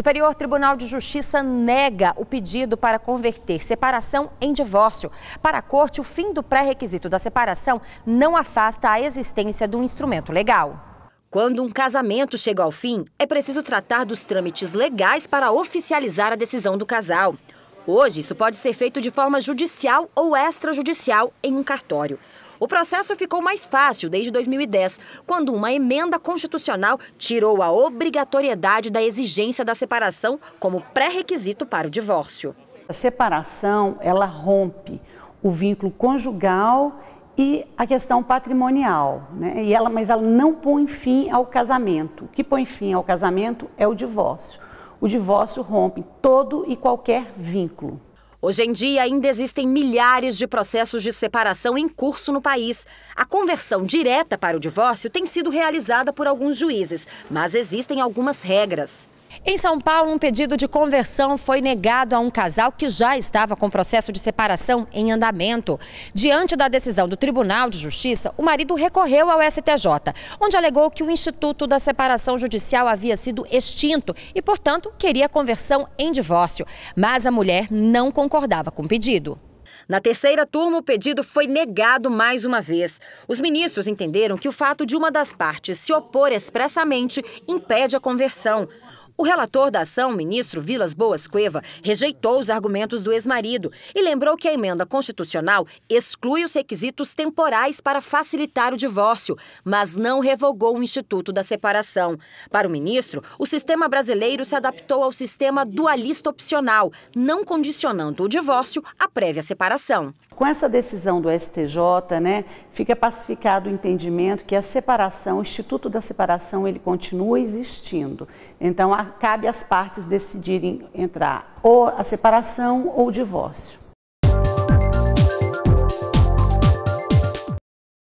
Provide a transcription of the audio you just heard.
Superior Tribunal de Justiça nega o pedido para converter separação em divórcio. Para a corte, o fim do pré-requisito da separação não afasta a existência do instrumento legal. Quando um casamento chega ao fim, é preciso tratar dos trâmites legais para oficializar a decisão do casal. Hoje, isso pode ser feito de forma judicial ou extrajudicial em um cartório. O processo ficou mais fácil desde 2010, quando uma emenda constitucional tirou a obrigatoriedade da exigência da separação como pré-requisito para o divórcio. A separação, ela rompe o vínculo conjugal e a questão patrimonial, né? E ela, mas ela não põe fim ao casamento. O que põe fim ao casamento é o divórcio. O divórcio rompe todo e qualquer vínculo. Hoje em dia, ainda existem milhares de processos de separação em curso no país. A conversão direta para o divórcio tem sido realizada por alguns juízes, mas existem algumas regras. Em São Paulo, um pedido de conversão foi negado a um casal que já estava com processo de separação em andamento. Diante da decisão do Tribunal de Justiça, o marido recorreu ao STJ, onde alegou que o Instituto da Separação Judicial havia sido extinto e, portanto, queria conversão em divórcio. Mas a mulher não concordava com o pedido. Na terceira turma, o pedido foi negado mais uma vez. Os ministros entenderam que o fato de uma das partes se opor expressamente impede a conversão. O relator da ação, ministro Vilas Boas Cueva, rejeitou os argumentos do ex-marido e lembrou que a emenda constitucional exclui os requisitos temporais para facilitar o divórcio, mas não revogou o Instituto da Separação. Para o ministro, o sistema brasileiro se adaptou ao sistema dualista opcional, não condicionando o divórcio à prévia separação. Com essa decisão do STJ, né, fica pacificado o entendimento que a separação, o instituto da separação, ele continua existindo. Então, cabe às partes decidirem entrar ou a separação ou o divórcio.